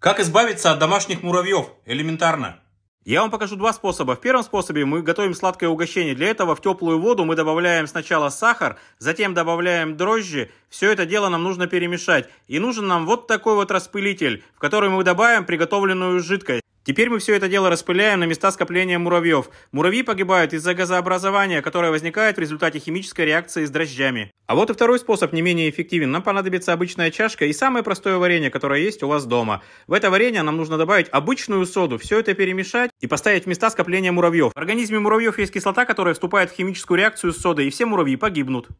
Как избавиться от домашних муравьев? Элементарно. Я вам покажу два способа. В первом способе мы готовим сладкое угощение. Для этого в теплую воду мы добавляем сначала сахар, затем добавляем дрожжи. Все это дело нам нужно перемешать. И нужен нам вот такой вот распылитель, в который мы добавим приготовленную жидкость. Теперь мы все это дело распыляем на места скопления муравьев. Муравьи погибают из-за газообразования, которое возникает в результате химической реакции с дрожжами. А вот и второй способ не менее эффективен. Нам понадобится обычная чашка и самое простое варенье, которое есть у вас дома. В это варенье нам нужно добавить обычную соду, все это перемешать и поставить в места скопления муравьев. В организме муравьев есть кислота, которая вступает в химическую реакцию с содой, и все муравьи погибнут.